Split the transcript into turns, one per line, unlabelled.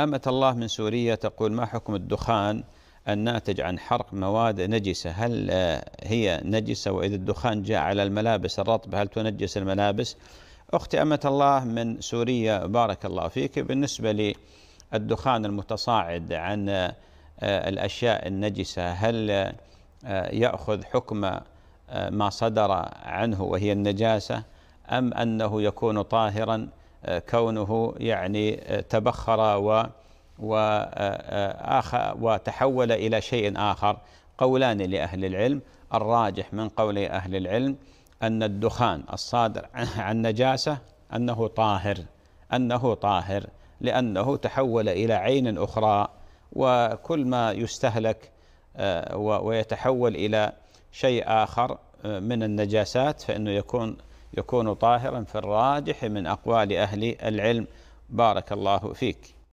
أمة الله من سوريا تقول ما حكم الدخان الناتج عن حرق مواد نجسة هل آه، هي نجسة وإذا الدخان جاء على الملابس الرطبة هل تنجس الملابس أختي أمة الله من سوريا بارك الله فيك بالنسبة للدخان المتصاعد عن آه، آه، الأشياء النجسة هل يأخذ حكم ما صدر عنه وهي النجاسة أم أنه يكون طاهراً كونه يعني تبخر و وتحول إلى شيء آخر قولان لأهل العلم الراجح من قول أهل العلم أن الدخان الصادر عن نجاسة أنه طاهر أنه طاهر لأنه تحول إلى عين أخرى وكل ما يستهلك آه، ويتحول إلى شيء آخر آه، من النجاسات فإنه يكون يكون طاهرا في الراجح من أقوال أهل العلم بارك الله فيك